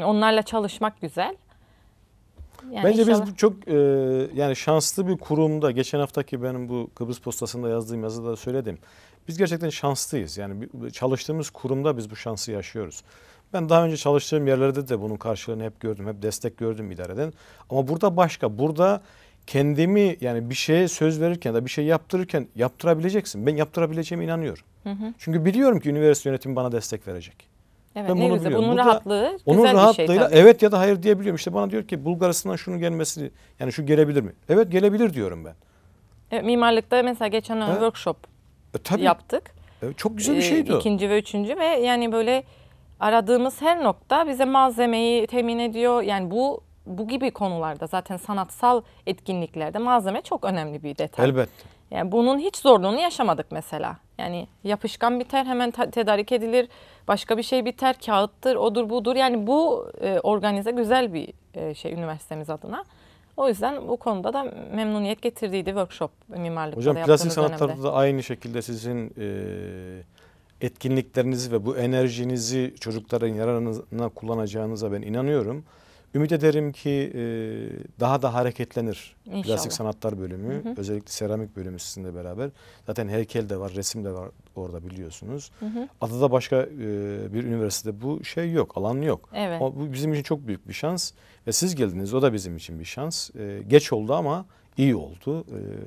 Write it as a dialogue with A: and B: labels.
A: Hani onlarla çalışmak güzel. Yani Bence inşallah. biz
B: çok e, yani şanslı bir kurumda geçen haftaki benim bu Kıbrıs postasında yazdığım yazıda söyledim. Biz gerçekten şanslıyız. Yani çalıştığımız kurumda biz bu şansı yaşıyoruz. Ben daha önce çalıştığım yerlerde de bunun karşılığını hep gördüm. Hep destek gördüm idareden. Ama burada başka. Burada kendimi yani bir şeye söz verirken ya bir şey yaptırırken yaptırabileceksin. Ben yaptırabileceğime inanıyorum. Hı hı. Çünkü biliyorum ki üniversite yönetimi bana destek verecek.
A: Evet, ben bunu Biliyorum. Bunun Bu da rahatlığı onun güzel bir şey tabii. evet
B: ya da hayır diyebiliyorum. İşte bana diyor ki Bulgaristan'dan şunu gelmesi yani şu gelebilir mi? Evet gelebilir diyorum ben.
A: Evet, mimarlıkta mesela geçen He? workshop
B: e, tabii. yaptık. Evet,
A: çok güzel bir ee, şeydi ee, o. İkinci ve üçüncü ve yani böyle aradığımız her nokta bize malzemeyi temin ediyor. Yani bu bu gibi konularda zaten sanatsal etkinliklerde malzeme çok önemli bir detay. Elbette. Yani bunun hiç zorluğunu yaşamadık mesela. Yani yapışkan biter hemen tedarik edilir. Başka bir şey biter kağıttır odur budur. Yani bu e, organize güzel bir e, şey üniversitemiz adına. O yüzden bu konuda da memnuniyet getirdiydi workshop mimarlıkta Hocam plastik sanatlarda da
B: aynı şekilde sizin e, etkinliklerinizi ve bu enerjinizi çocukların yararına kullanacağınıza ben inanıyorum. Ümit ederim ki e, daha da hareketlenir. İnşallah. Plastik sanatlar bölümü, hı hı. özellikle seramik bölümü sizinle beraber. Zaten heykel de var, resim de var orada biliyorsunuz. Hı hı. Adada başka e, bir üniversitede bu şey yok, alan yok. Evet. Ama bu bizim için çok büyük bir şans ve siz geldiniz, o da bizim için bir şans. E, geç oldu ama iyi oldu. E,